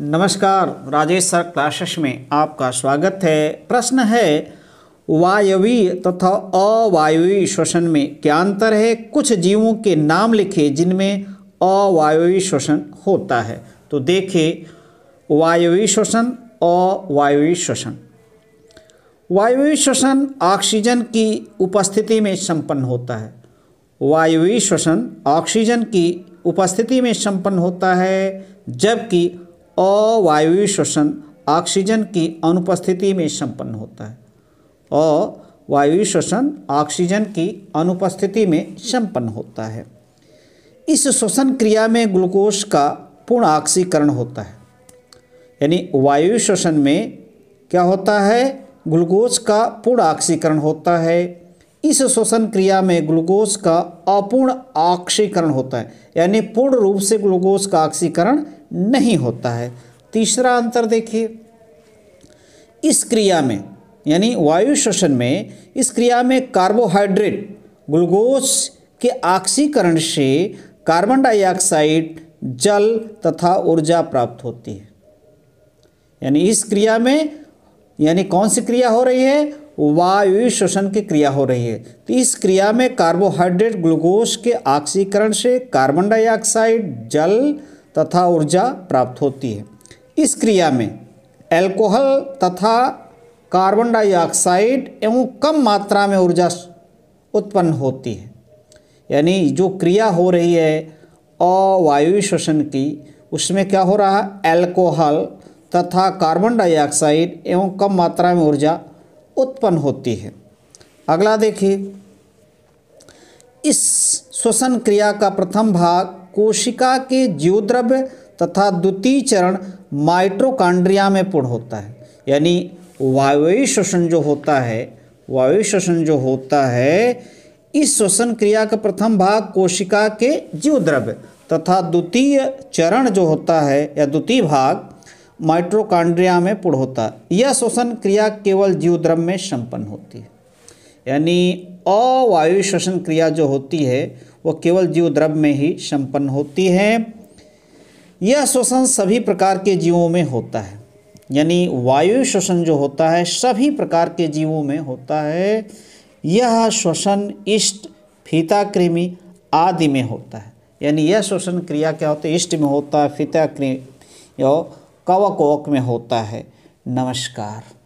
नमस्कार Rajesh sir classes में आपका स्वागत है प्रश्न है वायवी तथा अवायवी श्वसन में क्या अंतर है कुछ जीवों के नाम लिखे जिनमें अवायवी श्वसन होता है तो देखे वायवी श्वसन अवायवी श्वसन वायवी श्वसन ऑक्सीजन की उपस्थिति में संपन्न होता है वायवी श्वसन ऑक्सीजन की उपस्थिति में संपन्न होता है जबकि अवायवी श्वसन ऑक्सीजन की अनुपस्थिति में संपन्न होता है अवायवी श्वसन ऑक्सीजन की अनुपस्थिति में संपन्न होता है इस श्वसन क्रिया में ग्लूकोज का पूर्ण ऑक्सीकरण होता है यानी वायु श्वसन में क्या होता है ग्लूकोज का पूर्ण ऑक्सीकरण होता है इस श्वसन क्रिया में ग्लूकोज का अपूर्ण ऑक्सीकरण होता है यानी पूर्ण रूप से ग्लूकोज का ऑक्सीकरण नहीं होता है तीसरा अंतर देखिए इस क्रिया में यानी वायु श्वसन में इस क्रिया में कार्बोहाइड्रेट ग्लूकोज के ऑक्सीकरण से कार्बन डाइऑक्साइड जल तथा ऊर्जा प्राप्त होती है यानी इस क्रिया में यानी कौन सी क्रिया हो रही है वायु श्वसन की क्रिया हो रही है तो इस क्रिया में कार्बोहाइड्रेट ग्लूकोज के ऑक्सीकरण से कार्बन डाइऑक्साइड जल तथा ऊर्जा प्राप्त होती है इस क्रिया में एल्कोहल तथा कार्बन डाइऑक्साइड एवं कम मात्रा में ऊर्जा उत्पन्न होती है यानी जो क्रिया हो रही है अवायु श्वसन की उसमें क्या हो रहा है एल्कोहल तथा कार्बन डाइऑक्साइड एवं कम मात्रा में ऊर्जा उत्पन्न होती है अगला देखिए इस श्वसन क्रिया का प्रथम भाग कोशिका के जीवद्रव्य तथा द्वितीय चरण माइट्रोकांड्रिया में पूर्ण होता है यानी वायवी श्वसन जो होता है वायु श्वसन जो होता है इस श्वसन क्रिया का प्रथम भाग कोशिका के जीवद्रव्य तथा द्वितीय चरण जो होता है या द्वितीय भाग माइट्रोकांड्रिया में पूर्ण होता है यह श्वसन क्रिया केवल जीवद्रव्य में संपन्न होती है यानी अवायु श्वसन क्रिया जो होती है वह केवल जीव द्रव में ही संपन्न होती है यह श्वसन सभी प्रकार के जीवों में होता है यानी वायु श्वसन जो होता है सभी प्रकार के जीवों में होता है यह श्वसन इष्ट फीता कृमि आदि में होता है यानी यह श्वसन क्रिया क्या होती है इष्ट में होता है फीता कृमि और कवक वक में होता है नमस्कार